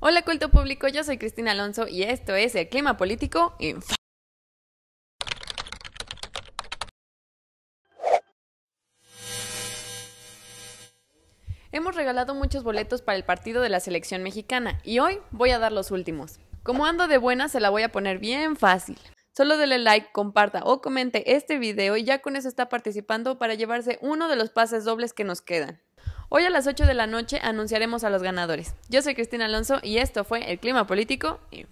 Hola culto público, yo soy Cristina Alonso y esto es el clima político Info. Hemos regalado muchos boletos para el partido de la selección mexicana y hoy voy a dar los últimos. Como ando de buena, se la voy a poner bien fácil. Solo dele like, comparta o comente este video y ya con eso está participando para llevarse uno de los pases dobles que nos quedan. Hoy a las 8 de la noche anunciaremos a los ganadores. Yo soy Cristina Alonso y esto fue El Clima Político y